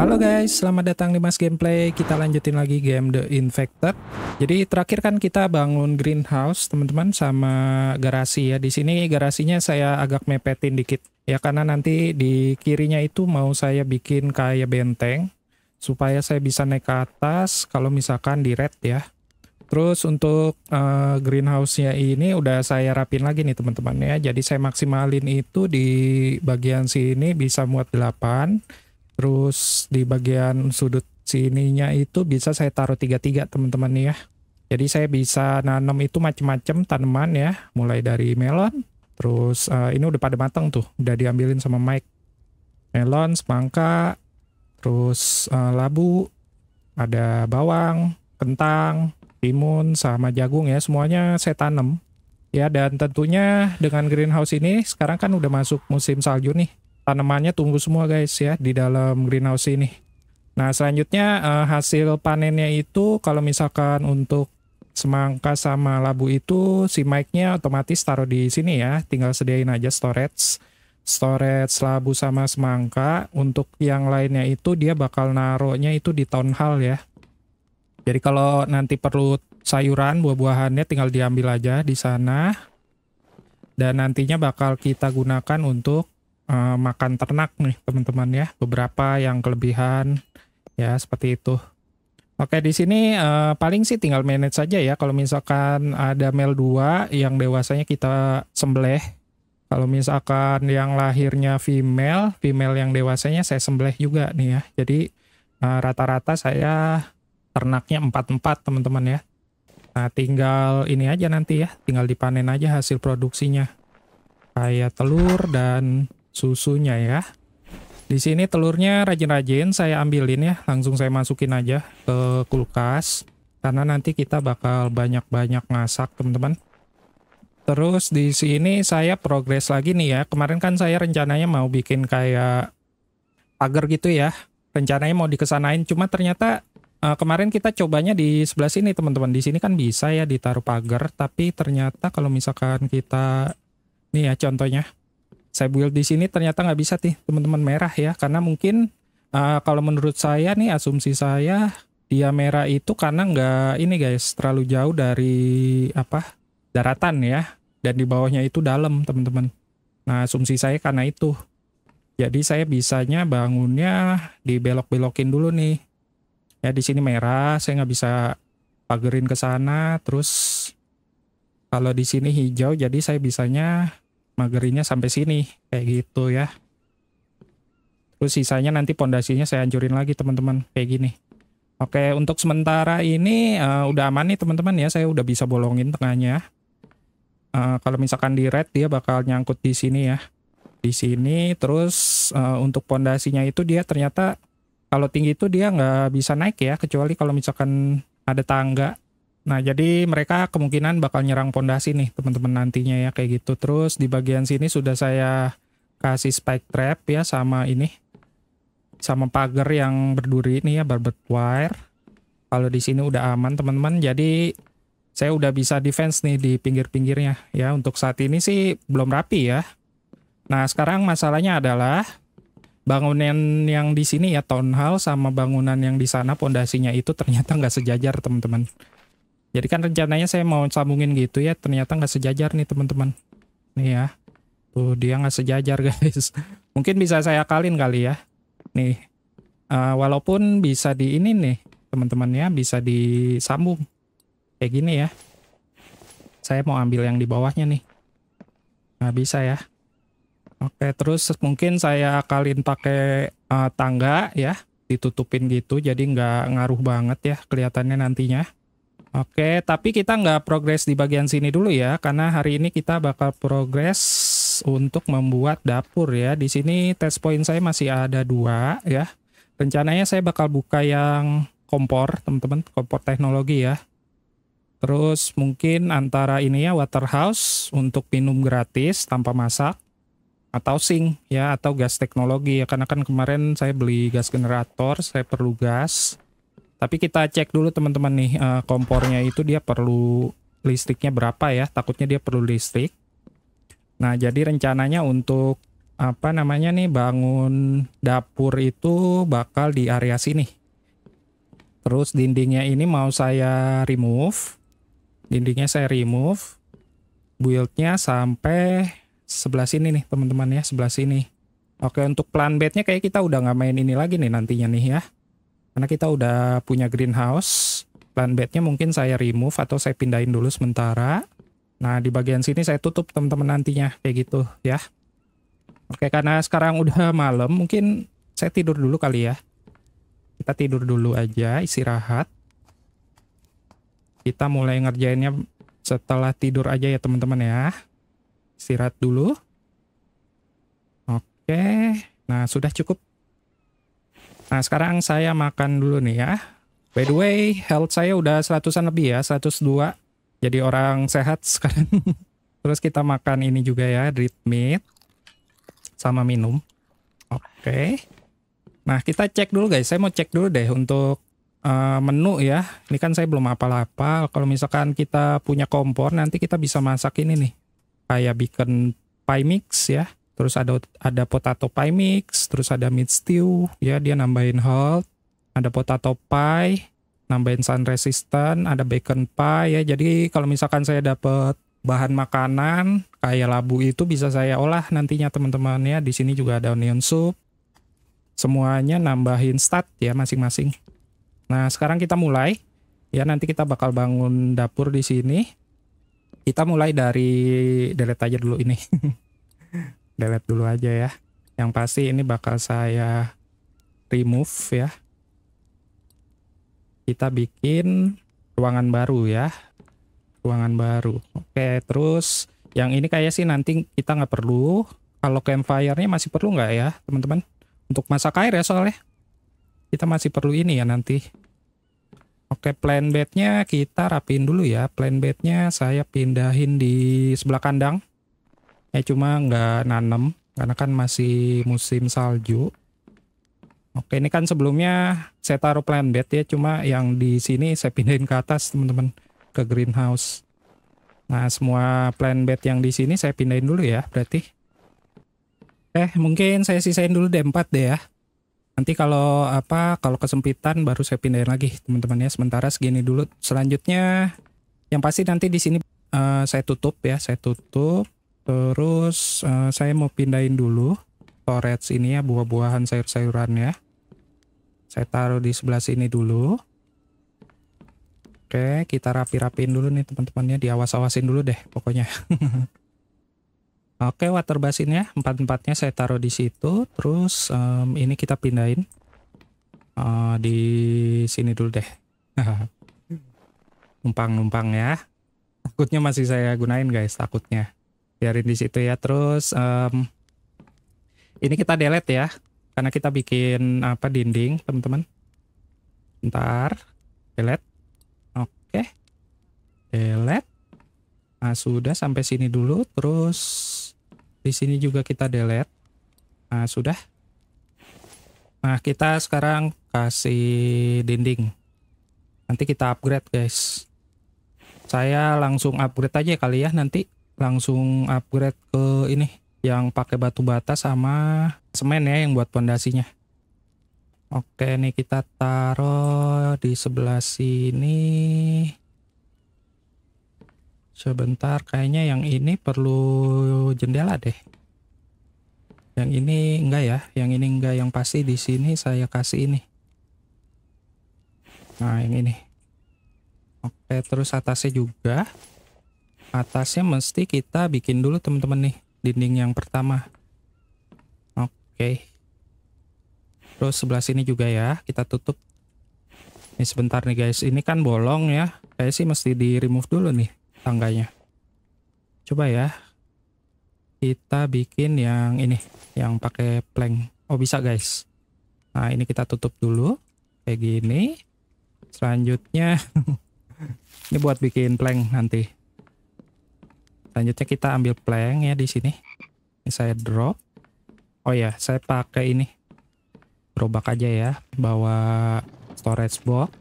Halo guys, selamat datang di Mas Gameplay. Kita lanjutin lagi game The Infected. Jadi terakhir kan kita bangun greenhouse, teman-teman, sama garasi ya. Di sini garasinya saya agak mepetin dikit. Ya karena nanti di kirinya itu mau saya bikin kayak benteng supaya saya bisa naik ke atas kalau misalkan di red ya. Terus untuk uh, greenhouse-nya ini udah saya rapin lagi nih teman-teman ya. Jadi saya maksimalin itu di bagian sini bisa muat 8 Terus di bagian sudut sininya itu bisa saya taruh tiga-tiga teman-teman nih ya. Jadi saya bisa nanam itu macam-macam tanaman ya, mulai dari melon, terus uh, ini udah pada matang tuh, udah diambilin sama Mike. Melon, semangka, terus uh, labu, ada bawang, kentang, timun, sama jagung ya, semuanya saya tanam. Ya dan tentunya dengan greenhouse ini sekarang kan udah masuk musim salju nih tanamannya tumbuh semua guys ya di dalam greenhouse ini. Nah selanjutnya uh, hasil panennya itu kalau misalkan untuk semangka sama labu itu si mic-nya otomatis taruh di sini ya. Tinggal sediain aja storage. Storage labu sama semangka. Untuk yang lainnya itu dia bakal naruhnya itu di town hall ya. Jadi kalau nanti perlu sayuran buah-buahannya tinggal diambil aja di sana dan nantinya bakal kita gunakan untuk uh, makan ternak nih teman-teman ya. Beberapa yang kelebihan ya seperti itu. Oke di sini uh, paling sih tinggal manage saja ya. Kalau misalkan ada male 2 yang dewasanya kita sembelih. Kalau misalkan yang lahirnya female, female yang dewasanya saya sembelih juga nih ya. Jadi eh, rata-rata uh, saya ternaknya 44 teman-teman ya. Nah, tinggal ini aja nanti ya, tinggal dipanen aja hasil produksinya. Kayak telur dan susunya ya. Di sini telurnya rajin-rajin saya ambilin ya, langsung saya masukin aja ke kulkas karena nanti kita bakal banyak-banyak masak, teman-teman. Terus di sini saya progres lagi nih ya. Kemarin kan saya rencananya mau bikin kayak pagar gitu ya. Rencananya mau dikesanain cuma ternyata uh, kemarin kita cobanya di sebelah sini teman-teman. Di sini kan bisa ya ditaruh pagar, tapi ternyata kalau misalkan kita nih ya contohnya saya build di sini ternyata nggak bisa nih teman-teman merah ya karena mungkin uh, kalau menurut saya nih asumsi saya dia merah itu karena nggak ini guys terlalu jauh dari apa daratan ya dan di bawahnya itu dalam teman-teman nah asumsi saya karena itu jadi saya bisanya bangunnya di belok belokin dulu nih ya di sini merah saya nggak bisa pagerin ke sana terus kalau di sini hijau jadi saya bisanya magerinya sampai sini kayak gitu ya terus sisanya nanti pondasinya saya hancurin lagi teman-teman kayak gini oke untuk sementara ini uh, udah aman nih teman-teman ya saya udah bisa bolongin tengahnya uh, kalau misalkan di red dia bakal nyangkut di sini ya di sini terus uh, untuk pondasinya itu dia ternyata kalau tinggi itu dia nggak bisa naik ya kecuali kalau misalkan ada tangga Nah, jadi mereka kemungkinan bakal nyerang pondasi nih, teman-teman nantinya ya kayak gitu. Terus di bagian sini sudah saya kasih spike trap ya sama ini. Sama pagar yang berduri ini ya, barbed wire. Kalau di sini udah aman, teman-teman. Jadi saya udah bisa defense nih di pinggir-pinggirnya ya. Untuk saat ini sih belum rapi ya. Nah, sekarang masalahnya adalah bangunan yang di sini ya town hall sama bangunan yang di sana pondasinya itu ternyata nggak sejajar, teman-teman. Jadi kan rencananya saya mau sambungin gitu ya, ternyata nggak sejajar nih teman-teman. Nih ya, tuh dia nggak sejajar guys. Mungkin bisa saya kalin kali ya. Nih, uh, walaupun bisa di ini nih teman-teman ya, bisa disambung kayak gini ya. Saya mau ambil yang di bawahnya nih. Nah bisa ya. Oke, terus mungkin saya kalin pakai uh, tangga ya, ditutupin gitu, jadi nggak ngaruh banget ya kelihatannya nantinya. Oke, tapi kita nggak progres di bagian sini dulu ya, karena hari ini kita bakal progres untuk membuat dapur ya. Di sini test point saya masih ada dua ya. Rencananya saya bakal buka yang kompor, teman-teman, kompor teknologi ya. Terus mungkin antara ini ya water house untuk minum gratis tanpa masak atau sing ya atau gas teknologi ya karena kan kemarin saya beli gas generator, saya perlu gas. Tapi kita cek dulu teman-teman nih uh, kompornya itu dia perlu listriknya berapa ya. Takutnya dia perlu listrik. Nah, jadi rencananya untuk apa namanya nih bangun dapur itu bakal di area sini. Terus dindingnya ini mau saya remove. Dindingnya saya remove. Buildnya sampai sebelah sini nih teman-teman ya, sebelah sini. Oke, untuk plan bednya kayak kita udah nggak main ini lagi nih nantinya nih ya. Karena kita udah punya greenhouse, plant bednya mungkin saya remove atau saya pindahin dulu sementara. Nah, di bagian sini saya tutup teman-teman nantinya kayak gitu ya. Oke, karena sekarang udah malam, mungkin saya tidur dulu kali ya. Kita tidur dulu aja, istirahat. Kita mulai ngerjainnya setelah tidur aja ya teman-teman ya. Istirahat dulu. Oke, nah sudah cukup Nah, sekarang saya makan dulu nih ya. By the way, health saya udah seratusan lebih ya, 102. Jadi orang sehat sekarang. Terus kita makan ini juga ya, red meat. Sama minum. Oke. Okay. Nah, kita cek dulu guys. Saya mau cek dulu deh untuk uh, menu ya. Ini kan saya belum apa-apa. Kalau misalkan kita punya kompor, nanti kita bisa masak ini nih. Kayak bikin pie mix ya terus ada ada potato pie mix, terus ada meat stew, ya dia nambahin health, ada potato pie, nambahin sun resistant, ada bacon pie ya. Jadi kalau misalkan saya dapat bahan makanan kayak labu itu bisa saya olah nantinya teman-teman ya. Di sini juga ada onion soup. Semuanya nambahin stat ya masing-masing. Nah, sekarang kita mulai. Ya, nanti kita bakal bangun dapur di sini. Kita mulai dari deret aja dulu ini. delete dulu aja ya yang pasti ini bakal saya remove ya kita bikin ruangan baru ya ruangan baru oke terus yang ini kayak sih nanti kita nggak perlu kalau campfire-nya masih perlu nggak ya teman-teman untuk masak air ya soalnya kita masih perlu ini ya nanti Oke, plan bednya kita rapiin dulu ya. Plan bednya saya pindahin di sebelah kandang ya cuma nggak nanam karena kan masih musim salju oke ini kan sebelumnya saya taruh plant bed ya cuma yang di sini saya pindahin ke atas teman-teman ke greenhouse nah semua plant bed yang di sini saya pindahin dulu ya berarti eh mungkin saya sisain dulu D4 deh ya nanti kalau apa kalau kesempitan baru saya pindahin lagi teman-teman ya sementara segini dulu selanjutnya yang pasti nanti di sini uh, saya tutup ya saya tutup Terus uh, saya mau pindahin dulu storage ini ya buah-buahan sayur sayuran ya. Saya taruh di sebelah sini dulu. Oke, kita rapi-rapiin dulu nih teman-temannya, diawas-awasin dulu deh pokoknya. Oke, water ya, empat-empatnya saya taruh di situ. Terus um, ini kita pindahin uh, di sini dulu deh. Numpang-numpang ya. Takutnya masih saya gunain guys, takutnya biarin di situ ya terus um, ini kita delete ya karena kita bikin apa dinding teman-teman ntar delete oke delete nah sudah sampai sini dulu terus di sini juga kita delete nah sudah nah kita sekarang kasih dinding nanti kita upgrade guys saya langsung upgrade aja kali ya nanti langsung upgrade ke ini yang pakai batu bata sama semen ya yang buat pondasinya. Oke, ini kita taruh di sebelah sini. Sebentar, kayaknya yang ini perlu jendela deh. Yang ini enggak ya, yang ini enggak, yang pasti di sini saya kasih ini. Nah, yang ini. Oke, terus atasnya juga atasnya mesti kita bikin dulu teman-teman nih dinding yang pertama oke terus sebelah sini juga ya kita tutup ini sebentar nih guys ini kan bolong ya kayak sih mesti di remove dulu nih tangganya coba ya kita bikin yang ini yang pakai plank oh bisa guys nah ini kita tutup dulu kayak gini selanjutnya ini buat bikin plank nanti Selanjutnya kita ambil plank ya di sini. Ini saya drop. Oh ya, saya pakai ini. Gerobak aja ya. Bawa storage box.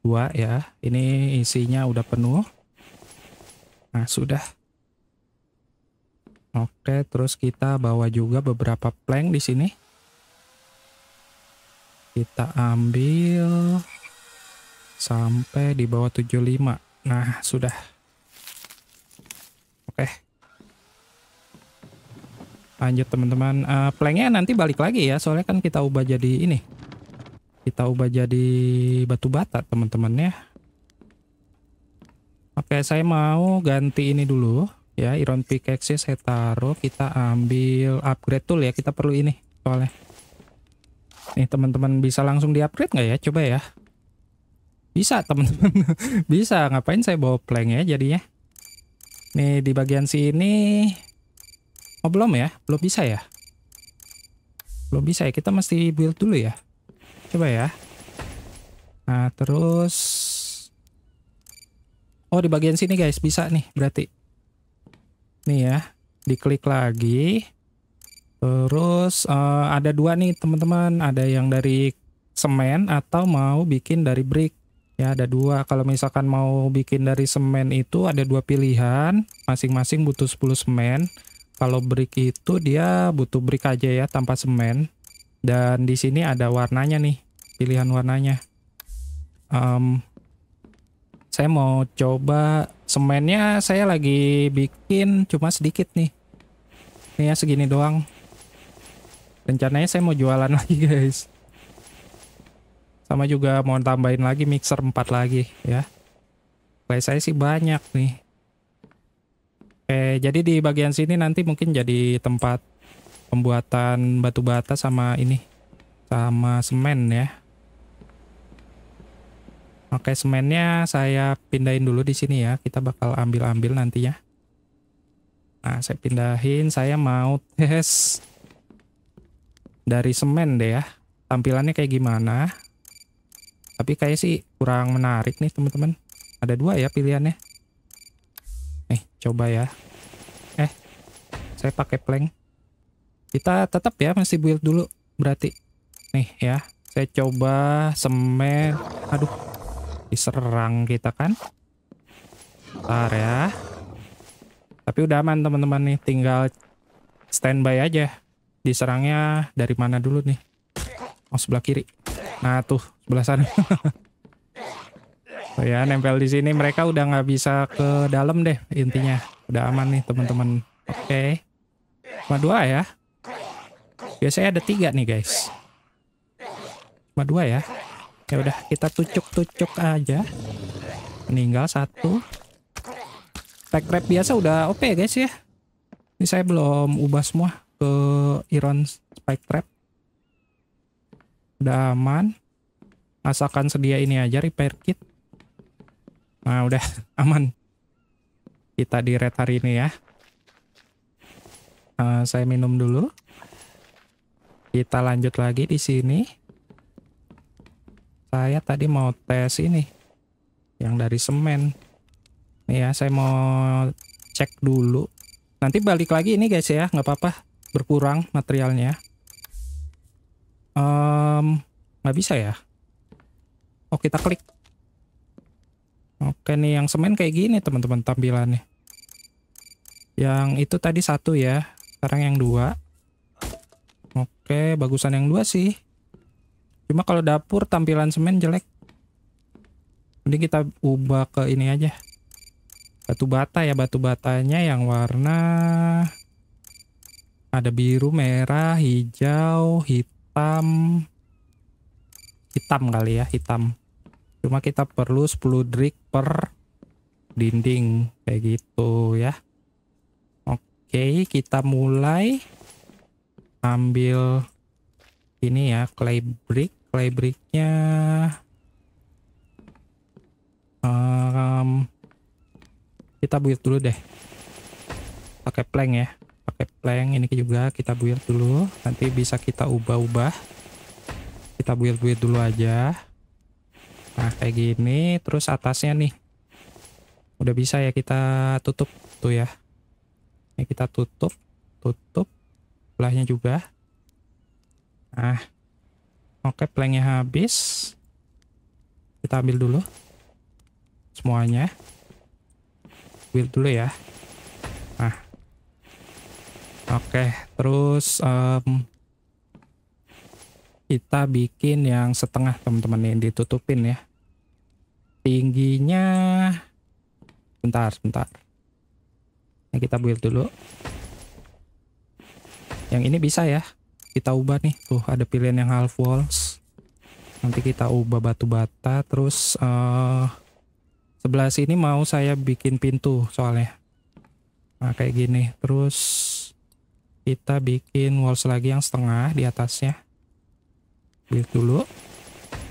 Dua ya. Ini isinya udah penuh. Nah, sudah. Oke, terus kita bawa juga beberapa plank di sini. Kita ambil sampai di bawah 75 nah sudah oke lanjut teman-teman uh, eh, planknya nanti balik lagi ya soalnya kan kita ubah jadi ini kita ubah jadi batu bata teman-teman ya oke saya mau ganti ini dulu ya iron pickaxe saya taruh kita ambil upgrade tool ya kita perlu ini soalnya nih teman-teman bisa langsung di upgrade nggak ya coba ya bisa teman-teman. Bisa. Ngapain saya bawa plank ya jadinya. Nih di bagian sini. Oh belum ya? Belum bisa ya? Belum bisa ya? Kita mesti build dulu ya. Coba ya. Nah terus. Oh di bagian sini guys. Bisa nih berarti. Nih ya. Diklik lagi. Terus uh, ada dua nih teman-teman. Ada yang dari semen atau mau bikin dari brick. Ya ada dua. Kalau misalkan mau bikin dari semen itu ada dua pilihan. Masing-masing butuh 10 semen. Kalau brick itu dia butuh brick aja ya tanpa semen. Dan di sini ada warnanya nih. Pilihan warnanya. Um, saya mau coba semennya saya lagi bikin cuma sedikit nih. Ini ya segini doang. Rencananya saya mau jualan lagi guys. Sama juga mau tambahin lagi mixer 4 lagi ya. kayak saya sih banyak nih. Oke, jadi di bagian sini nanti mungkin jadi tempat pembuatan batu bata sama ini sama semen ya. Oke, semennya saya pindahin dulu di sini ya. Kita bakal ambil-ambil nantinya. Nah, saya pindahin, saya mau tes dari semen deh ya. Tampilannya kayak gimana? Tapi kayak sih kurang menarik nih teman-teman. Ada dua ya pilihannya. Nih, eh, coba ya. Eh, saya pakai plank. Kita tetap ya masih build dulu berarti. Nih ya, saya coba semen. Aduh, diserang kita kan. ntar ya. Tapi udah aman teman-teman nih, tinggal standby aja. Diserangnya dari mana dulu nih? Oh, sebelah kiri. Nah, tuh belasan. oh ya, nempel di sini mereka udah nggak bisa ke dalam deh intinya. Udah aman nih teman-teman. Oke. Okay. Cuma dua ya. Biasanya ada tiga nih guys. Cuma dua ya. Ya udah kita tucuk-tucuk aja. Meninggal satu. Tag trap biasa udah OP okay, guys ya. Ini saya belum ubah semua ke Iron Spike Trap. Udah aman. Asalkan sedia ini aja repair kit. Nah, udah aman. Kita di red hari ini ya. Uh, saya minum dulu. Kita lanjut lagi di sini. Saya tadi mau tes ini. Yang dari semen. ini ya, saya mau cek dulu. Nanti balik lagi ini guys ya, nggak apa-apa. Berkurang materialnya. Um, nggak bisa ya Oh kita klik. Oke nih yang semen kayak gini teman-teman tampilannya. Yang itu tadi satu ya. Sekarang yang dua. Oke bagusan yang dua sih. Cuma kalau dapur tampilan semen jelek. Mending kita ubah ke ini aja. Batu bata ya batu batanya yang warna ada biru, merah, hijau, hitam, hitam kali ya hitam cuma kita perlu 10 drik per dinding kayak gitu ya oke kita mulai ambil ini ya clay brick clay bricknya um, kita build dulu deh pakai plank ya pakai plank ini juga kita build dulu nanti bisa kita ubah-ubah kita build-build dulu aja nah kayak gini terus atasnya nih udah bisa ya kita tutup tuh ya ini ya, kita tutup tutup belahnya juga nah oke planknya habis kita ambil dulu semuanya build dulu ya nah oke terus um, kita bikin yang setengah teman-teman yang ditutupin ya tingginya bentar bentar yang kita build dulu yang ini bisa ya kita ubah nih tuh ada pilihan yang half walls nanti kita ubah batu bata terus uh, sebelah sini mau saya bikin pintu soalnya nah kayak gini terus kita bikin walls lagi yang setengah di atasnya build dulu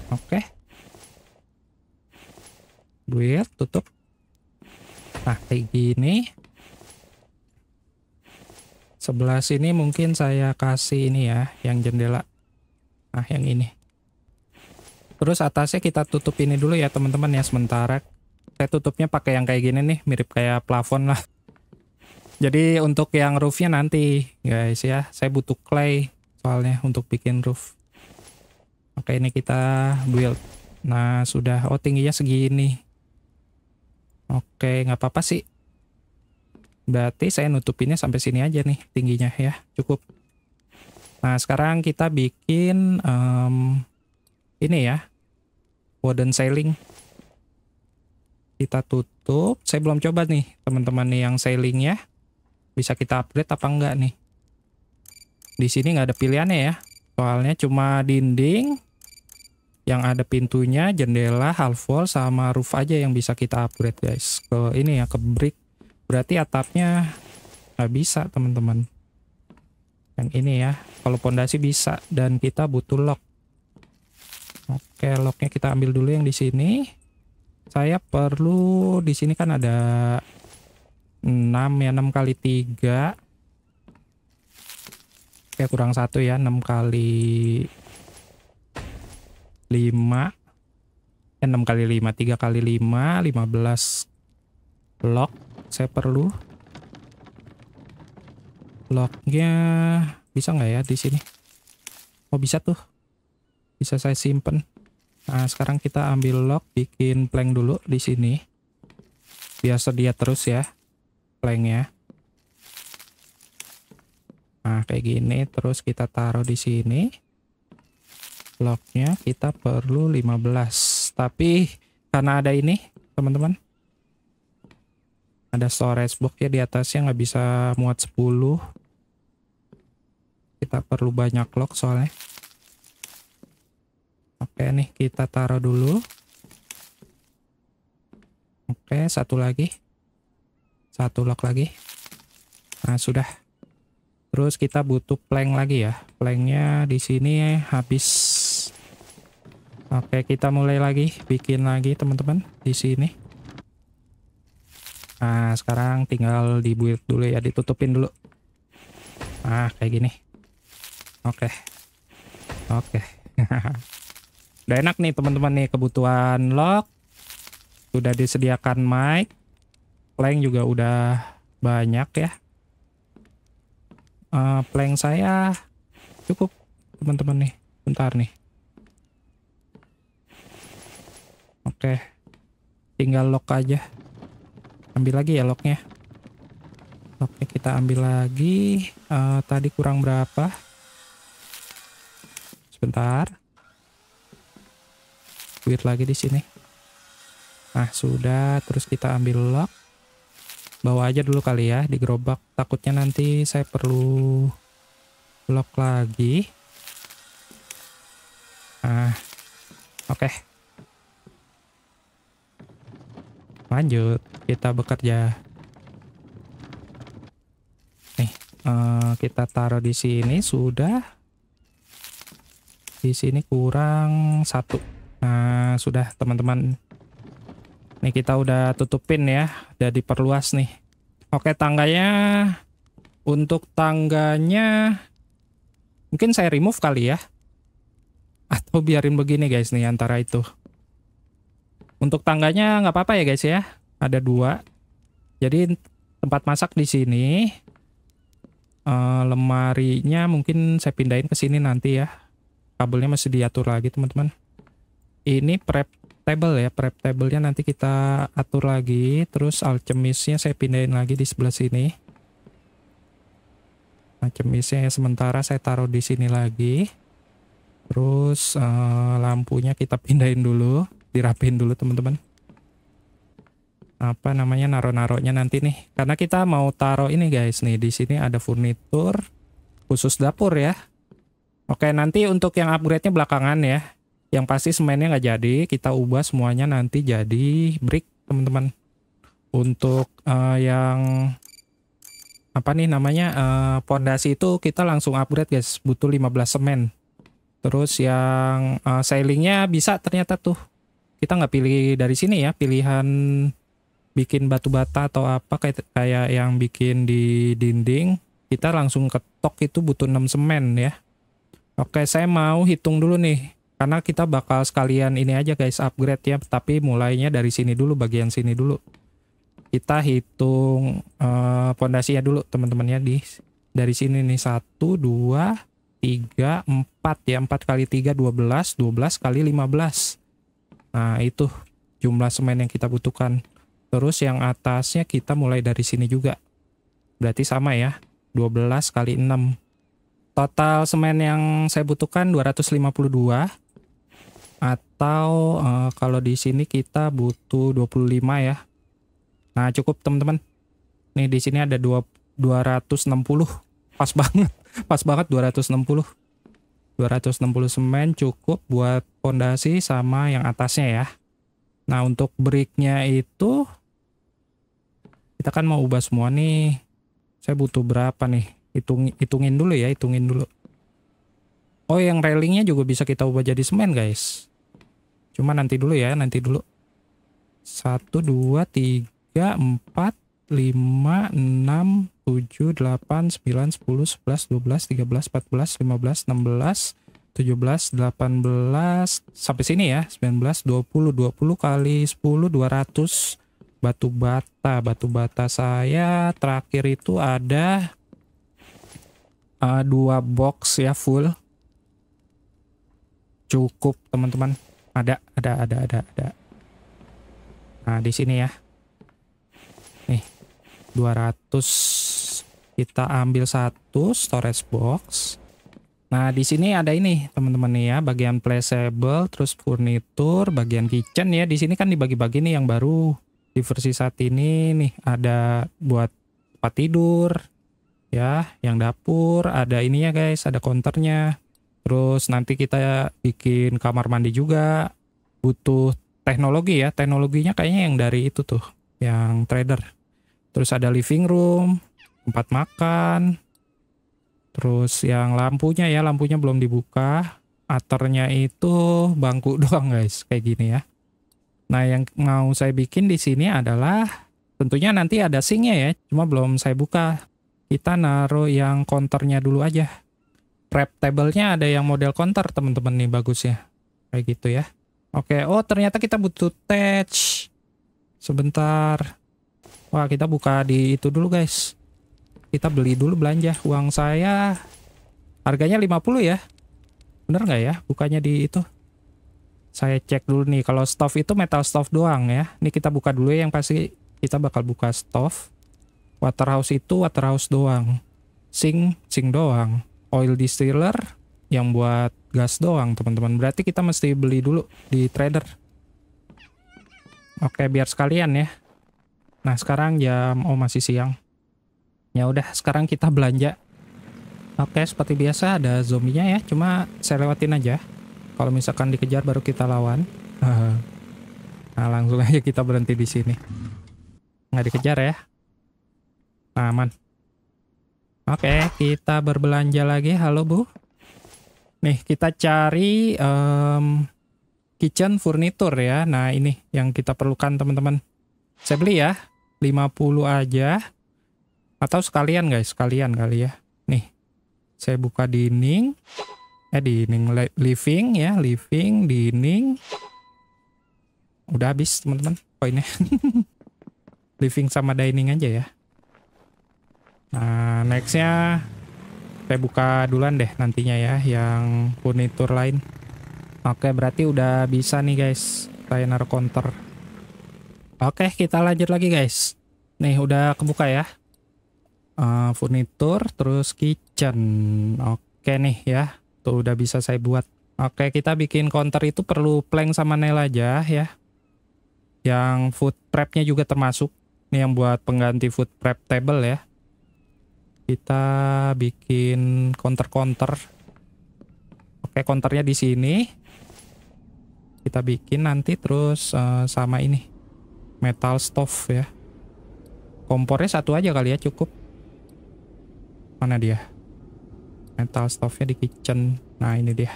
oke okay. build tutup nah kayak gini sebelah sini mungkin saya kasih ini ya yang jendela nah yang ini terus atasnya kita tutup ini dulu ya teman-teman ya sementara saya tutupnya pakai yang kayak gini nih mirip kayak plafon lah jadi untuk yang roofnya nanti guys ya saya butuh clay soalnya untuk bikin roof Oke, ini kita build. Nah, sudah oh tingginya segini. Oke, nggak apa-apa sih. Berarti saya nutupinnya sampai sini aja nih tingginya ya, cukup. Nah, sekarang kita bikin um, ini ya, wooden sailing. Kita tutup. Saya belum coba nih, teman-teman nih yang sailing ya. Bisa kita upgrade apa enggak nih? Di sini nggak ada pilihannya ya. Soalnya cuma dinding, yang ada pintunya, jendela, half wall sama roof aja yang bisa kita upgrade guys. Ke ini ya ke brick. Berarti atapnya nggak bisa teman-teman. Yang ini ya. Kalau pondasi bisa dan kita butuh lock. Oke, locknya kita ambil dulu yang di sini. Saya perlu di sini kan ada 6 ya 6 kali 3. Oke, kurang satu ya 6 kali 5 eh, 6 kali 5 3 kali 5 15 lock saya perlu locknya bisa nggak ya di sini oh bisa tuh bisa saya simpen nah sekarang kita ambil lock bikin plank dulu di sini biasa dia terus ya planknya nah kayak gini terus kita taruh di sini Locknya kita perlu 15 tapi karena ada ini teman-teman ada storage box ya di atasnya nggak bisa muat 10 kita perlu banyak lock soalnya oke nih kita taruh dulu oke satu lagi satu lock lagi nah sudah Terus kita butuh plank lagi ya. Planknya di sini habis. Oke, kita mulai lagi, bikin lagi teman-teman di sini. Nah, sekarang tinggal dibuat dulu ya, ditutupin dulu. Ah, kayak gini. Oke. Oke. Udah enak nih teman-teman nih kebutuhan lock. Sudah disediakan mic. Plank juga udah banyak ya uh, plank saya cukup teman-teman nih bentar nih oke tinggal lock aja ambil lagi ya locknya locknya kita ambil lagi uh, tadi kurang berapa sebentar duit lagi di sini nah sudah terus kita ambil lock bawa aja dulu kali ya di gerobak takutnya nanti saya perlu blok lagi ah oke okay. lanjut kita bekerja nih uh, kita taruh di sini sudah di sini kurang satu nah sudah teman-teman Nih kita udah tutupin ya, udah diperluas nih. Oke, tangganya untuk tangganya mungkin saya remove kali ya. Atau biarin begini guys nih antara itu. Untuk tangganya nggak apa-apa ya guys ya. Ada dua. Jadi tempat masak di sini. Uh, lemarinya mungkin saya pindahin ke sini nanti ya. Kabelnya masih diatur lagi teman-teman. Ini prep table ya prep table ya nanti kita atur lagi terus nya saya pindahin lagi di sebelah sini alchemistnya yang sementara saya taruh di sini lagi terus uh, lampunya kita pindahin dulu dirapihin dulu teman-teman apa namanya naro naronya nanti nih karena kita mau taruh ini guys nih di sini ada furnitur khusus dapur ya Oke nanti untuk yang upgrade-nya belakangan ya yang pasti semennya nggak jadi kita ubah semuanya nanti jadi brick teman-teman untuk uh, yang apa nih namanya eh, pondasi uh, itu kita langsung upgrade guys butuh 15 semen terus yang uh, sailingnya bisa ternyata tuh kita nggak pilih dari sini ya pilihan bikin batu bata atau apa kayak kayak yang bikin di dinding kita langsung ketok itu butuh 6 semen ya Oke saya mau hitung dulu nih karena kita bakal sekalian ini aja guys upgrade ya tapi mulainya dari sini dulu bagian sini dulu kita hitung eh, pondasinya uh, dulu teman-temannya di dari sini nih 1 2 3 4 ya 4 kali 3 12 12 kali 15 nah itu jumlah semen yang kita butuhkan terus yang atasnya kita mulai dari sini juga berarti sama ya 12 kali 6 total semen yang saya butuhkan 252 atau uh, kalau di sini kita butuh 25 ya. Nah, cukup teman-teman. Nih di sini ada 2 260. Pas banget. Pas banget 260. 260 semen cukup buat pondasi sama yang atasnya ya. Nah, untuk breaknya itu kita kan mau ubah semua nih. Saya butuh berapa nih? Hitung hitungin dulu ya, hitungin dulu. Oh yang railingnya juga bisa kita ubah jadi semen guys. Cuma nanti dulu ya, nanti dulu. 1, 2, 3, 4, 5, 6, 7, 8, 9, 10, 11, 12, 13, 14, 15, 16, 17, 18, Sampai sini ya tujuh belas, delapan kali sampai sini ya. bata, batu bata saya terakhir itu ada uh, dua box ya full cukup teman-teman ada ada ada ada ada nah di sini ya nih 200 kita ambil satu storage box nah di sini ada ini teman-teman nih ya bagian placeable terus furnitur bagian kitchen ya di sini kan dibagi-bagi nih yang baru di versi saat ini nih ada buat tempat tidur ya yang dapur ada ini ya guys ada counternya Terus nanti kita bikin kamar mandi juga butuh teknologi ya. Teknologinya kayaknya yang dari itu tuh, yang trader. Terus ada living room, tempat makan. Terus yang lampunya ya, lampunya belum dibuka. Aternya itu bangku doang guys, kayak gini ya. Nah, yang mau saya bikin di sini adalah tentunya nanti ada sinknya ya, cuma belum saya buka. Kita naruh yang konternya dulu aja prep table-nya ada yang model counter teman-teman nih bagus ya. Kayak gitu ya. Oke, oh ternyata kita butuh touch. Sebentar. Wah, kita buka di itu dulu, guys. Kita beli dulu belanja. Uang saya harganya 50 ya. Bener nggak ya? bukanya di itu. Saya cek dulu nih. Kalau stove itu metal stove doang ya. Ini kita buka dulu ya, Yang pasti kita bakal buka stove. Waterhouse itu waterhouse doang. Sing, sing doang oil distiller yang buat gas doang teman-teman berarti kita mesti beli dulu di trader oke biar sekalian ya nah sekarang jam oh masih siang ya udah sekarang kita belanja oke seperti biasa ada zombinya ya cuma saya lewatin aja kalau misalkan dikejar baru kita lawan nah langsung aja kita berhenti di sini nggak dikejar ya nah, aman Oke, kita berbelanja lagi. Halo, Bu. Nih, kita cari um, kitchen furniture ya. Nah, ini yang kita perlukan, teman-teman. Saya beli ya. 50 aja. Atau sekalian, guys. Sekalian kali ya. Nih. Saya buka dining. Eh, dining living ya. Living, dining. Udah habis, teman-teman. Poinnya. living sama dining aja ya. Nah, nextnya saya buka duluan deh nantinya ya yang furnitur lain. Oke, berarti udah bisa nih guys, liner counter. Oke, kita lanjut lagi guys. Nih, udah kebuka ya. Uh, furnitur, terus kitchen. Oke nih ya, tuh udah bisa saya buat. Oke, kita bikin counter itu perlu plank sama nail aja ya. Yang food prepnya juga termasuk. Ini yang buat pengganti food prep table ya. Kita bikin counter-counter. Oke, counternya di sini. Kita bikin nanti terus uh, sama ini. Metal stove ya. Kompornya satu aja kali ya cukup. Mana dia? Metal stove-nya di kitchen. Nah, ini dia.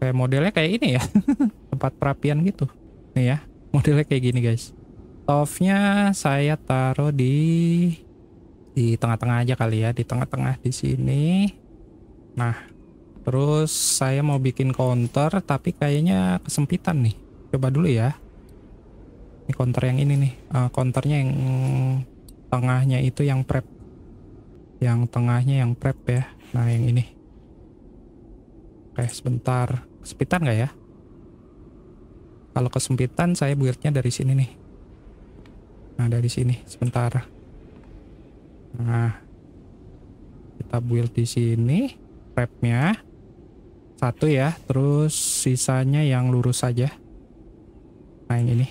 Kayak modelnya kayak ini ya. Tempat perapian gitu. Nih ya, modelnya kayak gini guys. Stove-nya saya taruh di di tengah-tengah aja kali ya di tengah-tengah di sini nah terus saya mau bikin counter tapi kayaknya kesempitan nih coba dulu ya ini counter yang ini nih uh, counternya yang tengahnya itu yang prep yang tengahnya yang prep ya nah yang ini oke sebentar kesempitan gak ya kalau kesempitan saya buildnya dari sini nih nah dari sini sebentar Nah, kita build di sini repnya satu ya, terus sisanya yang lurus saja. Nah yang ini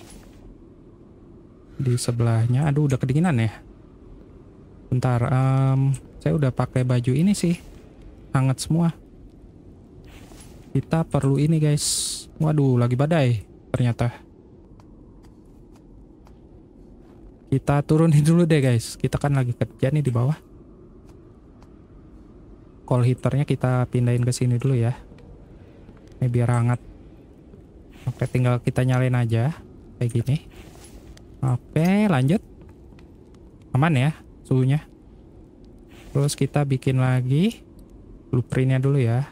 di sebelahnya, aduh udah kedinginan ya. Bentar, um, saya udah pakai baju ini sih, hangat semua. Kita perlu ini guys. Waduh, lagi badai ternyata. Kita turunin dulu deh guys. Kita kan lagi kerja nih di bawah. call heaternya kita pindahin ke sini dulu ya. Ini biar hangat. Oke, tinggal kita nyalain aja kayak gini. Oke, lanjut. Aman ya suhunya. Terus kita bikin lagi blueprintnya dulu ya.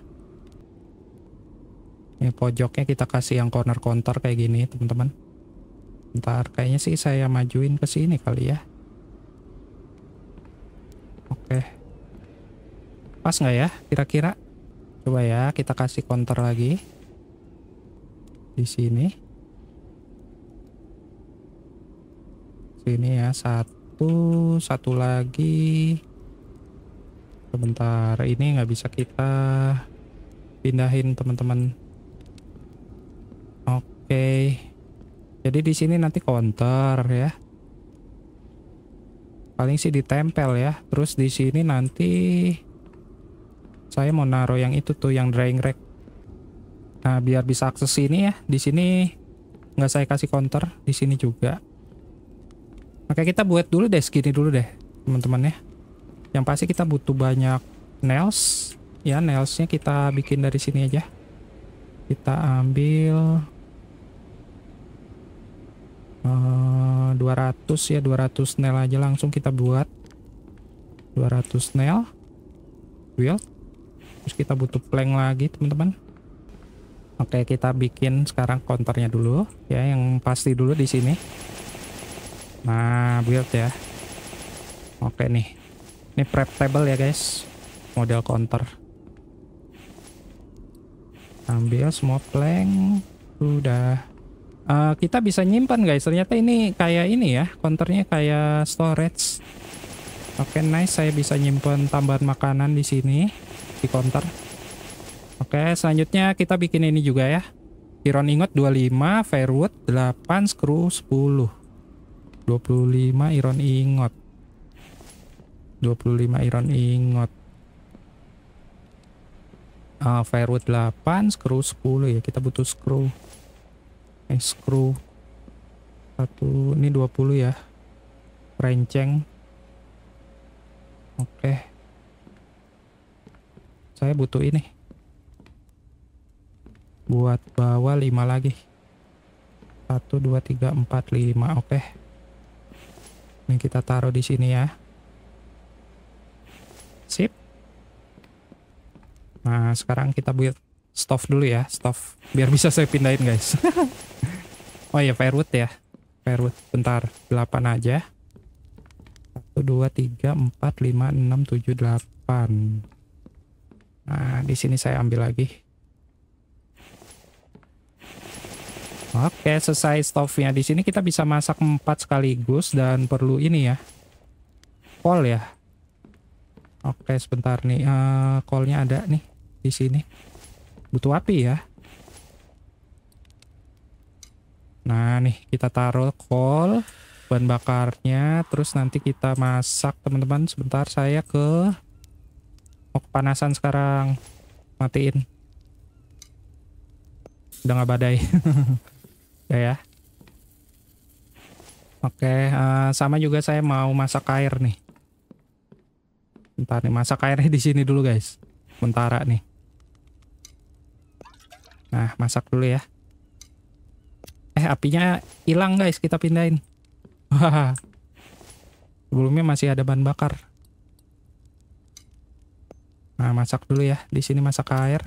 Ini pojoknya kita kasih yang corner counter kayak gini, teman-teman. Ntar kayaknya sih saya majuin ke sini kali ya. Oke. Pas nggak ya kira-kira? Coba ya kita kasih counter lagi. Di sini. Sini ya satu, satu lagi. Sebentar, ini nggak bisa kita pindahin teman-teman. Oke. Okay. Jadi di sini nanti counter ya. Paling sih ditempel ya. Terus di sini nanti saya mau naruh yang itu tuh yang drying rack. Nah, biar bisa akses ini ya. Di sini nggak saya kasih counter, di sini juga. Oke kita buat dulu deh segini dulu deh, teman-teman ya. Yang pasti kita butuh banyak nails. Ya, nailsnya kita bikin dari sini aja. Kita ambil 200 eh, ya 200 nail aja langsung kita buat 200 nail build terus kita butuh plank lagi teman-teman oke kita bikin sekarang counternya dulu ya yang pasti dulu di sini nah build ya oke nih ini prep table ya guys model counter ambil semua plank udah uh, kita bisa nyimpan guys ternyata ini kayak ini ya konternya kayak storage oke okay, nice saya bisa nyimpan tambahan makanan di sini di konter oke okay, selanjutnya kita bikin ini juga ya iron ingot 25, firewood 8, screw 10. 25 iron ingot. 25 iron ingot. Uh, firewood 8, screw 10 ya. Kita butuh screw. Eh, screw. Satu ini 20 ya. Renceng. Oke. Okay. Saya butuh ini. Buat bawa lima lagi. 1 2 3 4 5. Oke. Okay. Ini kita taruh di sini ya. Sip. Nah, sekarang kita build stop dulu ya, stop biar bisa saya pindahin, guys. Oh iya, firewood ya. Firewood, bentar. 8 aja. 1, 2, 3, 4, 5, 6, 7, 8. Nah, di sini saya ambil lagi. Oke, selesai stofnya. Di sini kita bisa masak 4 sekaligus dan perlu ini ya. Kol ya. Oke, sebentar nih. Uh, kolnya ada nih di sini. Butuh api ya. Nah, nih kita taruh kol, bahan bakarnya, terus nanti kita masak, teman-teman. Sebentar saya ke mau kepanasan sekarang. Matiin. Udah nggak badai. ya ya. Oke, uh, sama juga saya mau masak air nih. Bentar nih, masak airnya di sini dulu, guys. Sementara nih. Nah, masak dulu ya. Eh apinya hilang guys, kita pindahin. Sebelumnya masih ada bahan bakar. Nah, masak dulu ya. Di sini masak air.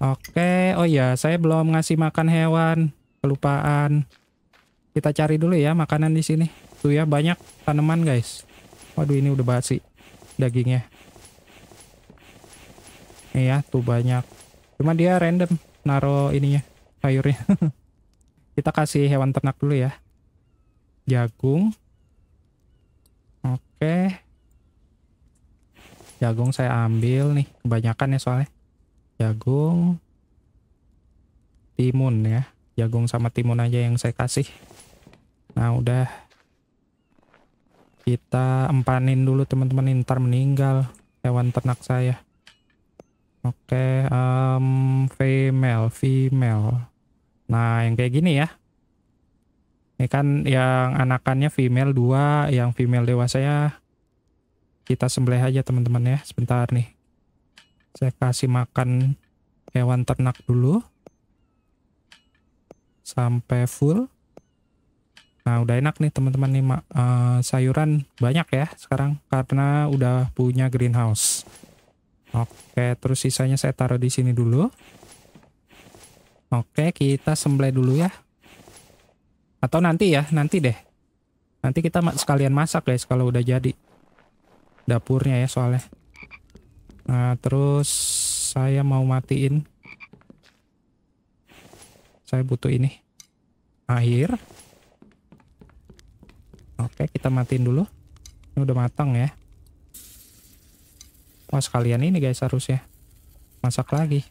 Oke, oh iya, saya belum ngasih makan hewan. Kelupaan. Kita cari dulu ya makanan di sini. Tuh ya, banyak tanaman, guys. Waduh, ini udah basi dagingnya. Iya, tuh banyak. Cuma dia random naro ininya, sayurnya. Kita kasih hewan ternak dulu ya. Jagung. Oke. Jagung saya ambil nih, kebanyakan ya soalnya. Jagung. Timun ya. Jagung sama timun aja yang saya kasih. Nah, udah. Kita empanin dulu teman-teman, ntar meninggal hewan ternak saya. Oke, okay, um, female, female. Nah, yang kayak gini ya. Ini kan yang anakannya female 2, yang female dewasanya kita sembelih aja teman-teman ya. Sebentar nih. Saya kasih makan hewan ternak dulu. Sampai full. Nah, udah enak nih teman-teman nih uh, sayuran banyak ya sekarang karena udah punya greenhouse. Oke, terus sisanya saya taruh di sini dulu. Oke, kita sembelih dulu ya. Atau nanti ya, nanti deh. Nanti kita sekalian masak guys kalau udah jadi. Dapurnya ya soalnya. Nah, terus saya mau matiin. Saya butuh ini. Air. Oke, kita matiin dulu. Ini udah matang ya. Wah, sekalian ini guys harusnya. Masak lagi.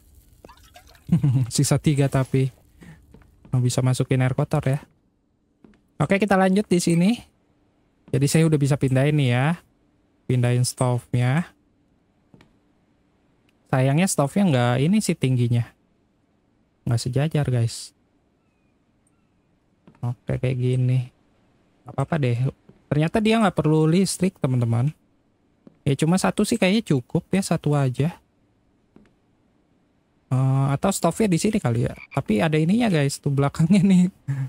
Sisa tiga tapi nggak bisa masukin air kotor ya. Oke kita lanjut di sini. Jadi saya udah bisa pindahin nih ya. Pindahin stove-nya. Sayangnya stove-nya nggak ini sih tingginya. Nggak sejajar guys. Oke kayak gini. apa-apa deh. Ternyata dia nggak perlu listrik teman-teman. Ya cuma satu sih kayaknya cukup ya satu aja. Eh, atau stopnya di sini kali ya. Tapi ada ininya guys, tuh belakangnya nih.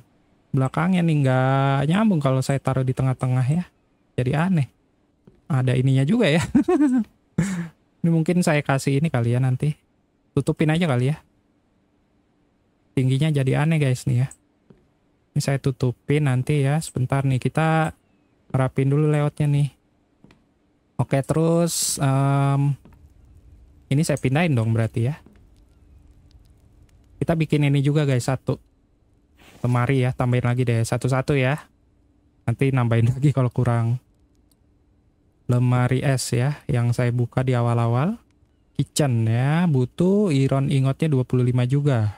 belakangnya nih nggak nyambung kalau saya taruh di tengah-tengah ya. Jadi aneh. Ada ininya juga ya. ini mungkin saya kasih ini kali ya nanti. Tutupin aja kali ya. Tingginya jadi aneh guys nih ya. Ini saya tutupin nanti ya. Sebentar nih kita rapin dulu lewatnya nih. Oke terus um, ini saya pindahin dong berarti ya. Kita bikin ini juga guys, satu. Lemari ya, tambahin lagi deh, satu-satu ya. Nanti nambahin lagi kalau kurang. Lemari es ya, yang saya buka di awal-awal. Kitchen ya, butuh iron ingotnya 25 juga.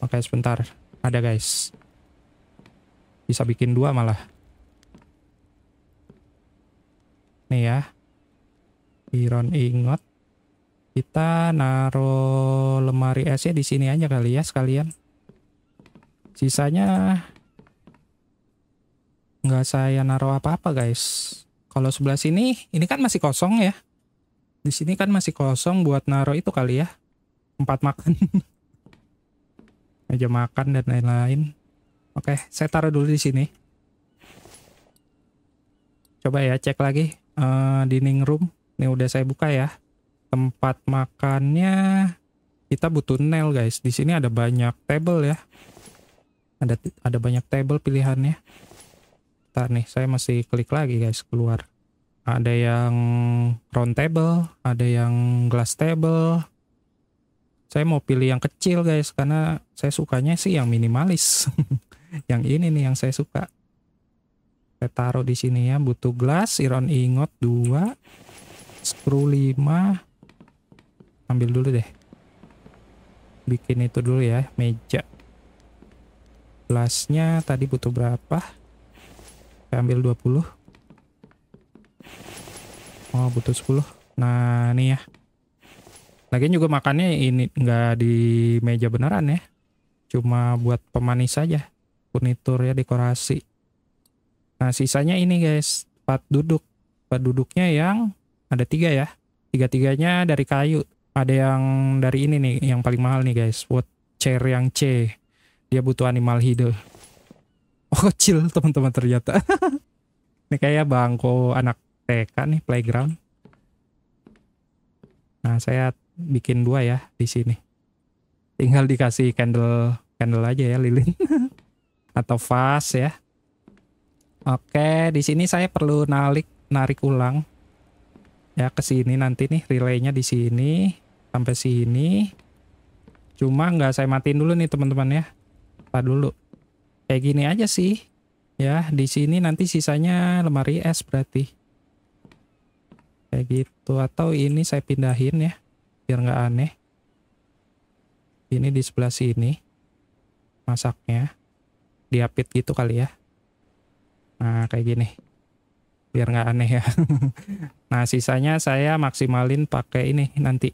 Makanya sebentar, ada guys. Bisa bikin dua malah. Nih ya. Iron ingot. Kita naruh lemari esnya di sini aja kali ya sekalian. Sisanya nggak saya naruh apa-apa guys. Kalau sebelah sini, ini kan masih kosong ya. Di sini kan masih kosong buat naruh itu kali ya. Tempat makan. Meja makan dan lain-lain. Oke, saya taruh dulu di sini. Coba ya cek lagi uh, eh, dining room. Ini udah saya buka ya tempat makannya kita butuh nail guys. Di sini ada banyak table ya. Ada ada banyak table pilihannya. Bentar nih, saya masih klik lagi guys keluar. Ada yang round table, ada yang glass table. Saya mau pilih yang kecil guys karena saya sukanya sih yang minimalis. yang ini nih yang saya suka. Saya taruh di sini ya, butuh glass, iron ingot 2, screw 5, ambil dulu deh bikin itu dulu ya meja gelasnya tadi butuh berapa saya ambil 20 oh butuh 10 nah ini ya lagian juga makannya ini nggak di meja beneran ya cuma buat pemanis saja furnitur ya dekorasi nah sisanya ini guys tempat duduk tempat duduknya yang ada tiga ya tiga-tiganya dari kayu ada yang dari ini nih yang paling mahal nih guys buat chair yang C dia butuh animal hide oh kecil teman-teman ternyata ini kayak bangko anak TK nih playground nah saya bikin dua ya di sini tinggal dikasih candle candle aja ya lilin atau vas ya Oke, di sini saya perlu narik narik ulang ya ke sini nanti nih relaynya di sini sampai sini. Cuma nggak saya matiin dulu nih teman-teman ya. Pak dulu. Kayak gini aja sih. Ya, di sini nanti sisanya lemari es berarti. Kayak gitu atau ini saya pindahin ya biar nggak aneh. Ini di sebelah sini. Masaknya diapit gitu kali ya. Nah, kayak gini. Biar nggak aneh ya. nah, sisanya saya maksimalin pakai ini nanti